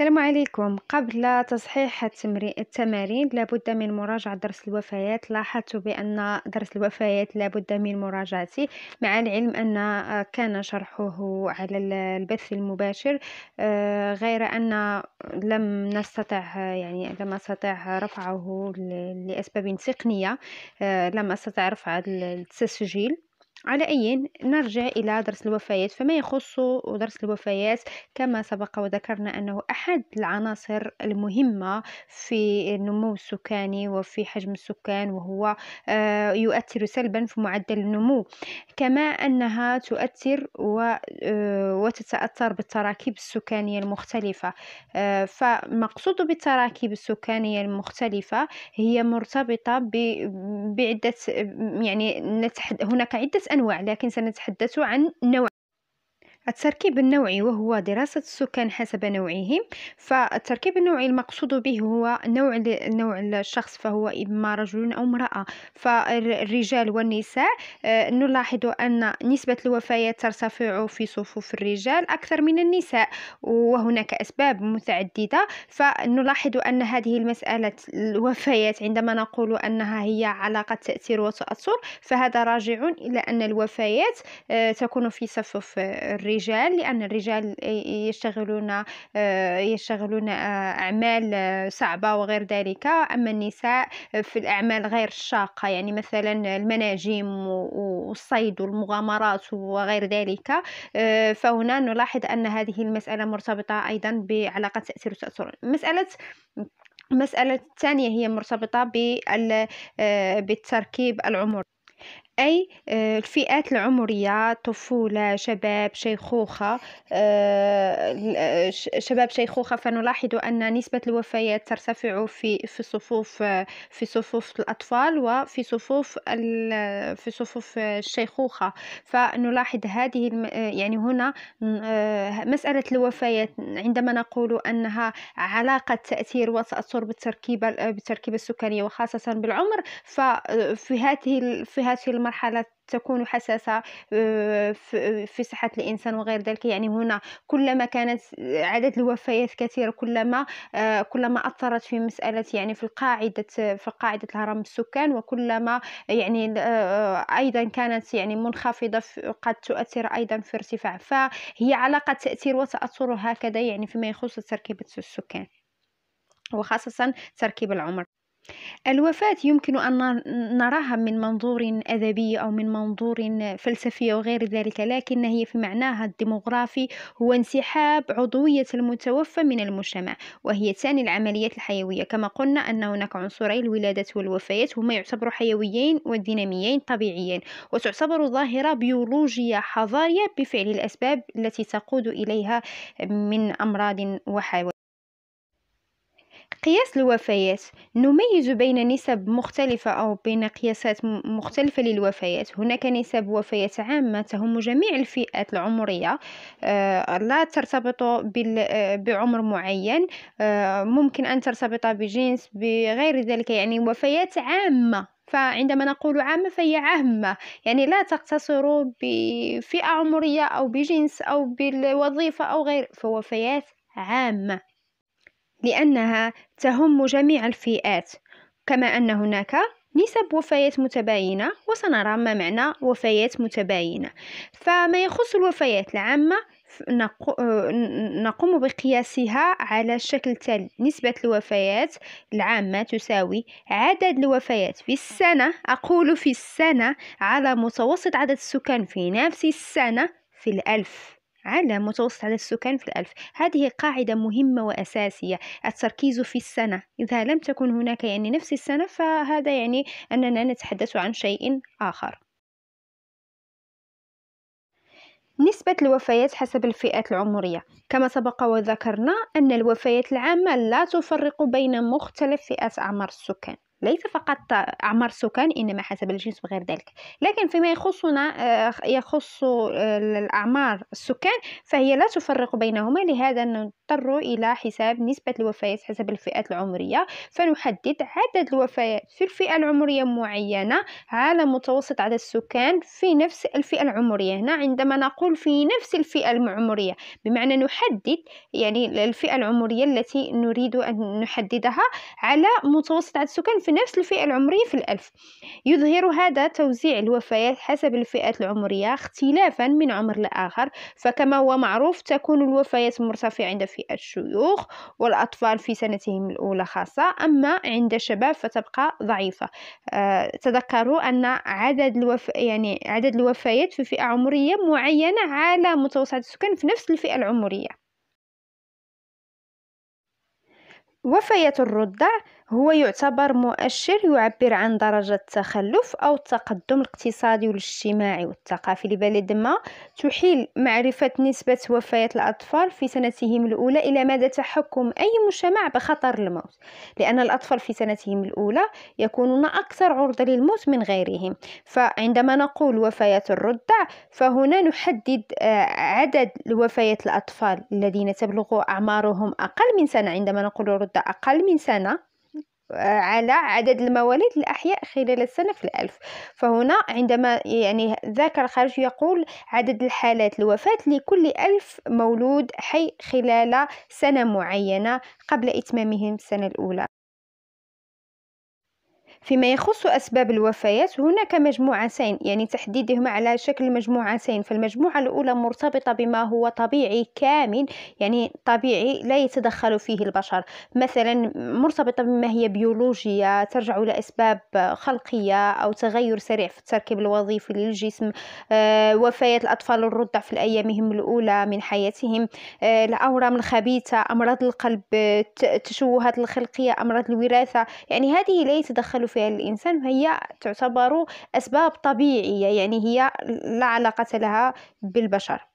السلام عليكم قبل تصحيح التمارين لابد من مراجعة درس الوفيات لاحظت بأن درس الوفيات لابد من مراجعتي مع العلم أن آه، كان شرحه على البث المباشر آه، غير أن لم نستطع يعني لم أستطع رفعه لأسباب تقنية آه، لم أستطع رفع التسجيل على أي نرجع إلى درس الوفيات فما يخص درس الوفيات كما سبق وذكرنا أنه أحد العناصر المهمة في النمو السكاني وفي حجم السكان وهو آه، يؤثر سلبا في معدل النمو كما أنها تؤثر آه، وتتأثر بالتراكيب السكانية المختلفة آه، فمقصود بالتراكيب السكانية المختلفة هي مرتبطة بعدة يعني هناك عدة أنواع لكن سنتحدث عن نوع التركيب النوعي وهو دراسة السكان حسب نوعهم فالتركيب النوعي المقصود به هو نوع نوع الشخص فهو إما رجل أو امرأة فالرجال والنساء آه، نلاحظ أن نسبة الوفيات ترتفع في صفوف الرجال أكثر من النساء وهناك أسباب متعددة فنلاحظ أن هذه المسألة الوفيات عندما نقول أنها هي علاقة تأثير وتأثر فهذا راجع إلى أن الوفيات آه، تكون في صفوف الرجال الرجال لأن الرجال يشتغلون آه، يشتغلون آه، أعمال آه، صعبة وغير ذلك أما النساء في الأعمال غير الشاقة يعني مثلا المناجم والصيد والمغامرات وغير ذلك فهنا نلاحظ أن هذه المسألة مرتبطة أيضا بعلاقة تأثير وتأثر مسألة المسألة الثانية هي مرتبطة بالتركيب العمر أي آه، الفئات العمرية طفولة شباب شيخوخة آه، آه، شباب شيخوخة فنلاحظ أن نسبة الوفيات ترتفع في في صفوف في صفوف الأطفال وفي صفوف في صفوف الشيخوخة فنلاحظ هذه يعني هنا مسألة الوفيات عندما نقول أنها علاقة تأثير وتأثر بالتركيبة بالتركيبة السكانية وخاصة بالعمر ففي هذه في هذه المرحلة مرحلة تكون حساسة آه، في صحة الإنسان وغير ذلك يعني هنا كلما كانت عدد الوفيات كثير كلما آه، كلما أثرت في مسألة يعني في القاعدة في قاعدة الهرم السكان وكلما يعني آه، أيضا كانت يعني منخفضة قد تؤثر أيضا في ارتفاع فهي علاقة تأثير وتأثر هكذا يعني فيما يخص تركيبة السكان وخاصة تركيب العمر الوفاة يمكن أن نراها من منظور أدبي أو من منظور فلسفي أو غير ذلك لكن هي في معناها الديموغرافي هو انسحاب عضوية المتوفى من المجتمع وهي ثاني العمليات الحيوية كما قلنا أن هناك عنصري الولادة والوفيات هما يعتبر حيويين وديناميين طبيعيين وتعتبر ظاهرة بيولوجية حضارية بفعل الأسباب التي تقود إليها من أمراض وحوادث قياس الوفيات نميز بين نسب مختلفة أو بين قياسات مختلفة للوفيات هناك نسب وفيات عامة تهم جميع الفئات العمرية آه، لا ترتبط آه، بعمر معين آه، ممكن أن ترتبط بجنس بغير ذلك يعني وفيات عامة فعندما نقول عامة فهي عامة يعني لا تقتصر بفئة عمرية أو بجنس أو بالوظيفة أو غير فوفيات عامة لأنها تهم جميع الفئات كما أن هناك نسب وفيات متباينة وسنرى ما معنى وفيات متباينة فما يخص الوفيات العامة نقوم بقياسها على الشكل التالي نسبة الوفيات العامة تساوي عدد الوفيات في السنة أقول في السنة على متوسط عدد السكان في نفس السنة في الألف على متوسط عدد السكان في الألف هذه قاعدة مهمة وأساسية التركيز في السنة إذا لم تكن هناك يعني نفس السنة فهذا يعني أننا نتحدث عن شيء آخر نسبة الوفيات حسب الفئات العمرية كما سبق وذكرنا أن الوفيات العامة لا تفرق بين مختلف فئات أعمار السكان ليس فقط أعمار السكان إنما حسب الجنس وغير ذلك لكن فيما يخصنا آه، يخص آه، الأعمار السكان فهي لا تفرق بينهما لهذا نضطر إلى حساب نسبة الوفيات حسب الفئات العمرية فنحدد عدد الوفيات في الفئة العمرية معينة على متوسط عدد السكان في نفس الفئة العمرية هنا عندما نقول في نفس الفئة العمرية بمعنى نحدد يعني الفئة العمرية التي نريد أن نحددها على متوسط عدد السكان في في نفس الفئة العمرية في الألف يظهر هذا توزيع الوفيات حسب الفئات العمرية اختلافا من عمر لآخر فكما هو معروف تكون الوفيات مرتفعة عند فئة الشيوخ والأطفال في سنتهم الأولى خاصة أما عند الشباب فتبقى ضعيفة أه تذكروا أن عدد الوف... يعني عدد الوفيات في فئة عمرية معينة على متوسط السكان في نفس الفئة العمرية وفيات الرضع هو يعتبر مؤشر يعبر عن درجة التخلف أو التقدم الاقتصادي والاجتماعي والثقافي لبلد ما تحيل معرفة نسبة وفيات الأطفال في سنتهم الأولى إلى مدى تحكم أي مجتمع بخطر الموت لأن الأطفال في سنتهم الأولى يكونون أكثر عرضة للموت من غيرهم فعندما نقول وفيات الرضع فهنا نحدد آه، عدد وفيات الأطفال الذين تبلغ أعمارهم أقل من سنة عندما نقول الرضع أقل من سنة على عدد المواليد الأحياء خلال السنة في الألف فهنا عندما يعني ذاكر الخارج يقول عدد الحالات الوفاة لكل ألف مولود حي خلال سنة معينة قبل إتمامهم السنة الأولى فيما يخص أسباب الوفيات هناك مجموعتين يعني تحديدهما على شكل مجموعتين فالمجموعة الأولى مرتبطة بما هو طبيعي كامل يعني طبيعي لا يتدخل فيه البشر مثلا مرتبطة بما هي بيولوجية ترجع لأسباب خلقية أو تغير سريع في التركيب الوظيفي للجسم آه، وفاية الأطفال الرضع في أيامهم الأولى من حياتهم آه، الأورام الخبيثة أمراض القلب التشوهات الخلقية أمراض الوراثة يعني هذه لا يتدخل فيها الإنسان هي تعتبر أسباب طبيعية يعني هي لا علاقة لها بالبشر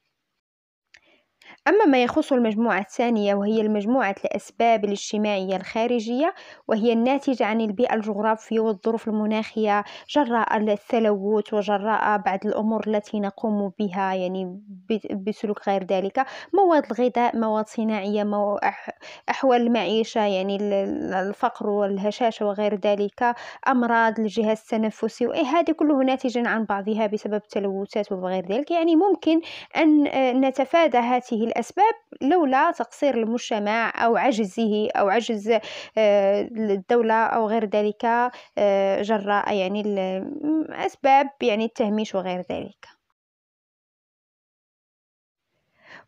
أما ما يخص المجموعة الثانية وهي المجموعة الأسباب الاجتماعية الخارجية وهي الناتجة عن البيئة الجغرافية والظروف المناخية جراء التلوث وجراء بعض الأمور التي نقوم بها يعني بسلوك غير ذلك مواد الغذاء مواد صناعية أحوال المعيشة يعني الفقر والهشاشة وغير ذلك أمراض الجهاز التنفسي وهذه كله ناتجا عن بعضها بسبب التلوثات وغير ذلك يعني ممكن أن آه، نتفادى هذه الأسباب لولا تقصير المجتمع أو عجزه أو عجز آه، الدولة أو غير ذلك آه، جراء يعني أسباب يعني التهميش وغير ذلك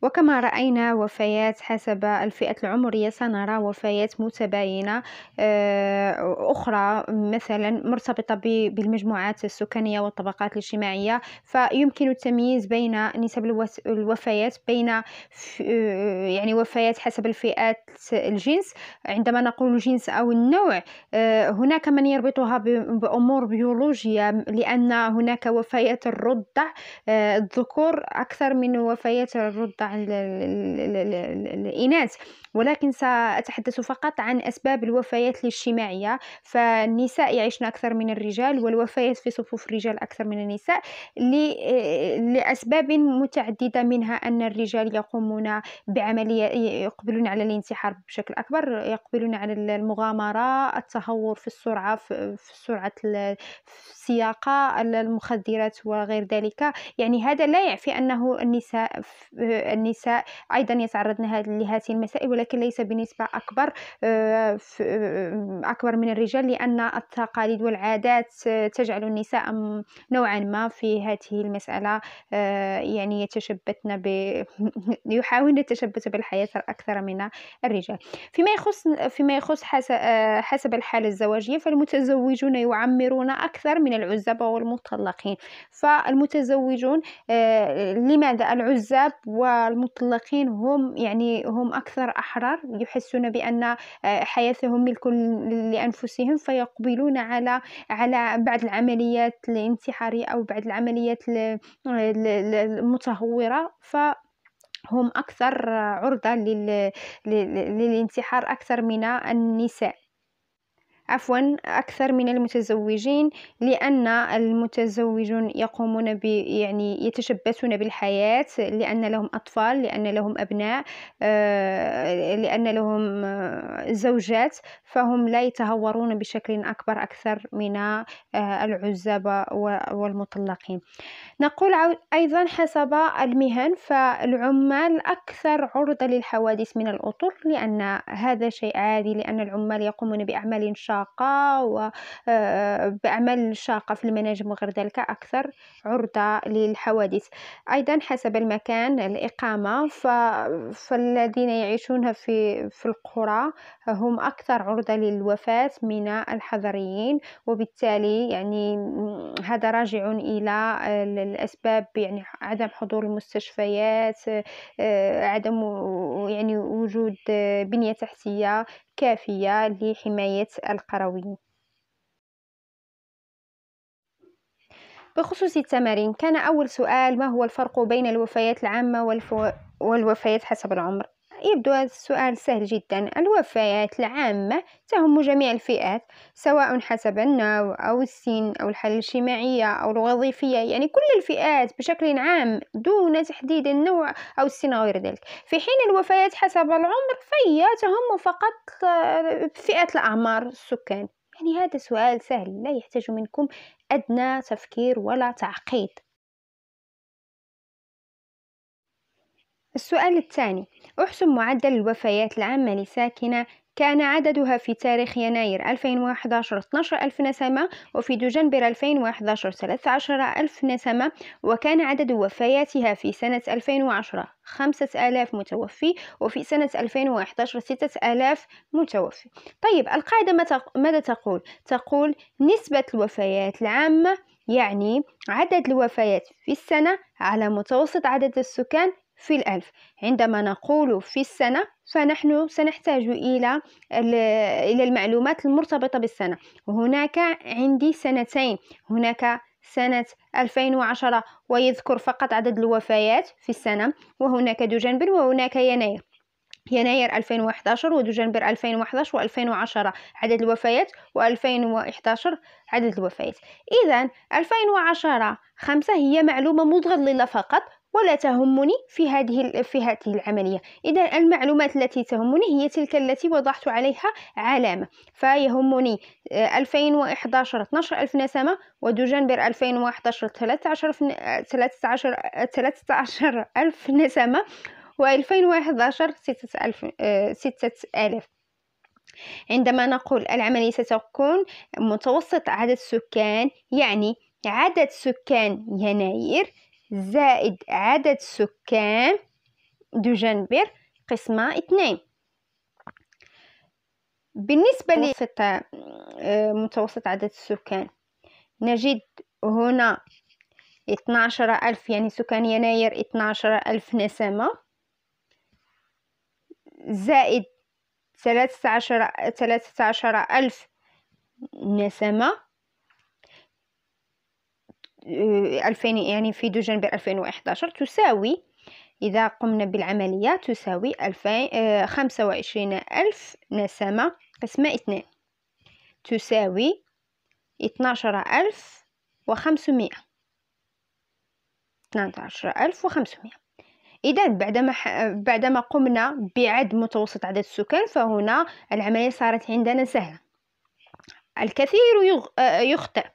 وكما رأينا وفيات حسب الفئة العمرية سنرى وفيات متباينة آه، أخرى مثلا مرتبطة بالمجموعات السكانية والطبقات الاجتماعية فيمكن التمييز بين نسب الوفيات بين آه، يعني وفيات حسب الفئات الجنس عندما نقول الجنس أو النوع آه، هناك من يربطها بأمور بيولوجية لأن هناك وفيات الرضع الذكور أكثر من وفيات الرضع الإناث ولكن سأتحدث فقط عن أسباب الوفيات الاجتماعية فالنساء يعيشن أكثر من الرجال والوفيات في صفوف الرجال أكثر من النساء آه، لأسباب متعددة منها أن الرجال يقومون بعملية يقبلون على الانتحار بشكل أكبر يقبلون على المغامرة التهور في السرعة في سرعة السياقة المخدرات وغير ذلك يعني هذا لا يعفي أنه النساء النساء أيضا يتعرضن لهذه المسائل ولكن ليس بنسبة أكبر آه، آه، أكبر من الرجال لأن التقاليد والعادات تجعل النساء نوعا ما في هذه المسألة آه، يعني يتشبثن ب يحاولن التشبث بالحياة أكثر من الرجال فيما يخص فيما يخص حسب الحالة الزواجية فالمتزوجون يعمرون أكثر من العزاب والمطلقين فالمتزوجون لماذا العزاب و المطلقين هم يعني هم أكثر أحرار يحسون بأن آه، حياتهم ملك لأنفسهم فيقبلون على على بعض العمليات الانتحارية أو بعض العمليات المتهورة ف هم أكثر عرضة للانتحار أكثر من النساء عفوا أكثر من المتزوجين لأن المتزوجون يقومون ب يعني يتشبثون بالحياة لأن لهم أطفال لأن لهم أبناء آه، لأن لهم زوجات فهم لا يتهورون بشكل أكبر أكثر من آه، العزاب والمطلقين نقول أيضا حسب المهن فالعمال أكثر عرضة للحوادث من الأطر لأن هذا شيء عادي لأن العمال يقومون بأعمال شاقة الشاقة وبأعمال آه، آه، شاقة في المناجم وغير ذلك أكثر عرضة للحوادث أيضا حسب المكان الإقامة فالذين يعيشون في, في القرى هم أكثر عرضة للوفاة من الحضريين وبالتالي يعني هذا راجع إلى الأسباب آه، يعني عدم حضور المستشفيات آه، آه، عدم يعني وجود بنية تحتية كافية لحماية القرويين بخصوص التمارين كان أول سؤال ما هو الفرق بين الوفيات العامة والفو... والوفيات حسب العمر يبدو هذا السؤال سهل جدا الوفيات العامة تهم جميع الفئات سواء حسب النوع أو السن أو الحالة الاجتماعية أو الوظيفية يعني كل الفئات بشكل عام دون تحديد النوع أو السن غير ذلك في حين الوفيات حسب العمر فهي تهم فقط فئة الأعمار السكان يعني هذا سؤال سهل لا يحتاج منكم أدنى تفكير ولا تعقيد السؤال الثاني احسب معدل الوفيات العامة لساكنة كان عددها في تاريخ يناير 2011 12 ألف نسمة وفي دجنبر 2011 13 ألف نسمة وكان عدد وفياتها في سنة 2010 خمسة آلاف متوفي وفي سنة 2011 ستة آلاف متوفي طيب القاعدة ماذا تقول؟ تقول نسبة الوفيات العامة يعني عدد الوفيات في السنة على متوسط عدد السكان في الألف عندما نقول في السنة فنحن سنحتاج إلى إلى المعلومات المرتبطة بالسنة هناك عندي سنتين هناك سنة 2010 ويذكر فقط عدد الوفيات في السنة وهناك دجنبر وهناك يناير يناير 2011 ودجنبر 2011 و2010 عدد الوفيات و2011 عدد الوفيات إذا 2010 خمسة هي معلومة مضغط لله فقط ولا تهمني في هذه في هذه العملية إذا المعلومات التي تهمني هي تلك التي وضعت عليها علامة فيهمني 2011 آه، 12 ألف نسمة ودجنبر 2011 13 13 13 ألف نسمة و2011 6000 6000 عندما نقول العملية ستكون متوسط عدد سكان يعني عدد سكان يناير زائد عدد سكان دوجنبر قسمة اثنين بالنسبة لمتوسط آه، متوسط عدد السكان نجد هنا اثناشر ألف يعني سكان يناير اثناشر ألف نسمة زائد ثلاثة عشر ألف نسمة 2000 يعني في دجنبر 2011 تساوي إذا قمنا بالعملية تساوي آه، خمسة وعشرين ألف نسمة قسمة اثنين تساوي اتناشر ألف وخمسمائة عشر ألف وخمسمائة إذا بعدما بعدما قمنا بعد متوسط عدد السكان فهنا العملية صارت عندنا سهلة الكثير آه، يخطئ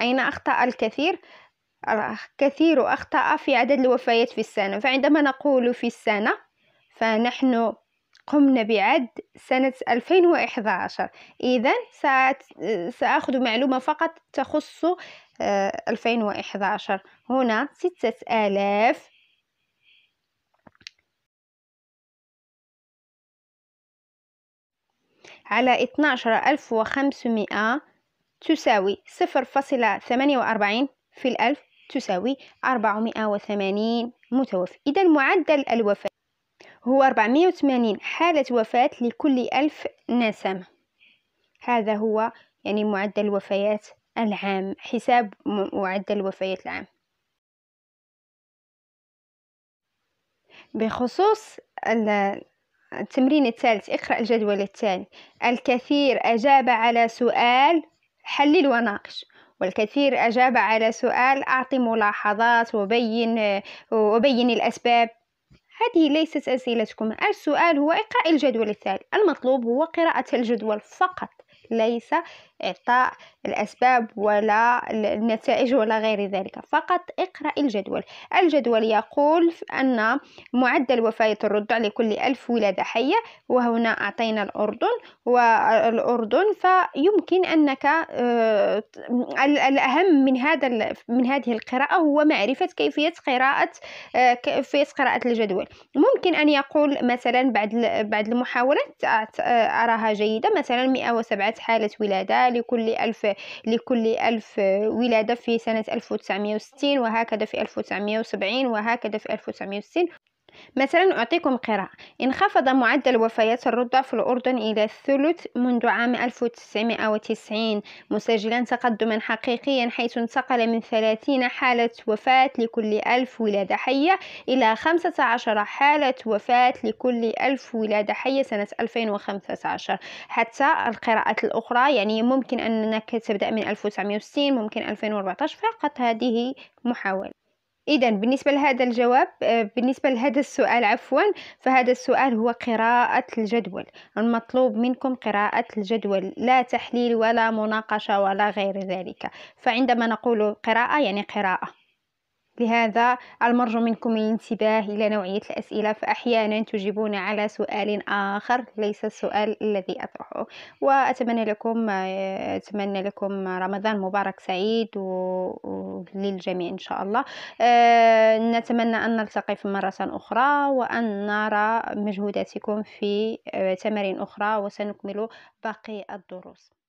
أين أخطأ الكثير كثير أخطأ في عدد الوفيات في السنة فعندما نقول في السنة فنحن قمنا بعد سنة 2011 إذا سأخذ معلومة فقط تخص 2011 آه، هنا 6000 على 12500 تساوي صفر فاصلة ثمانية وأربعين في الألف تساوي أربعمائة وثمانين متوفى إذا معدل الوفاة هو 480 حالة وفاة لكل ألف نسمة هذا هو يعني معدل الوفيات العام حساب معدل الوفيات العام بخصوص التمرين الثالث اقرأ الجدول التالي الكثير أجاب على سؤال حلل وناقش والكثير أجاب على سؤال أعطي ملاحظات وبين وبين الأسباب هذه ليست أسئلتكم السؤال هو إقراء الجدول الثالث المطلوب هو قراءة الجدول فقط ليس إعطاء الأسباب ولا النتائج ولا غير ذلك فقط اقرأ الجدول الجدول يقول أن معدل وفاة الرضع لكل ألف ولادة حية وهنا أعطينا الأردن والأردن فيمكن أنك آه، الأهم من هذا من هذه القراءة هو معرفة كيفية قراءة آه، كيفية قراءة الجدول ممكن أن يقول مثلا بعد بعد المحاولات آه، أراها جيدة مثلا 107 حالة ولادة لكل ألف لكل ألف ولادة في سنة 1960 وهكذا في 1970 وهكذا في 1960 مثلا أعطيكم قراءة انخفض معدل وفيات الرضع في الأردن إلى الثلث منذ عام 1990 مسجلا تقدما حقيقيا حيث انتقل من 30 حالة وفاة لكل ألف ولادة حية إلى 15 حالة وفاة لكل ألف ولادة حية سنة 2015 حتى القراءات الأخرى يعني ممكن أنك تبدأ من 1960 ممكن 2014 فقط هذه محاولة اذا بالنسبه لهذا الجواب آه، بالنسبه لهذا السؤال عفوا فهذا السؤال هو قراءه الجدول المطلوب منكم قراءه الجدول لا تحليل ولا مناقشه ولا غير ذلك فعندما نقول قراءه يعني قراءه لهذا المرجو منكم الانتباه إلى نوعية الأسئلة فأحيانا تجيبون على سؤال آخر ليس السؤال الذي أطرحه وأتمنى لكم أتمنى لكم رمضان مبارك سعيد للجميع إن شاء الله آه، نتمنى أن نلتقي في مرة أخرى وأن نرى مجهوداتكم في آه، تمارين أخرى وسنكمل باقي الدروس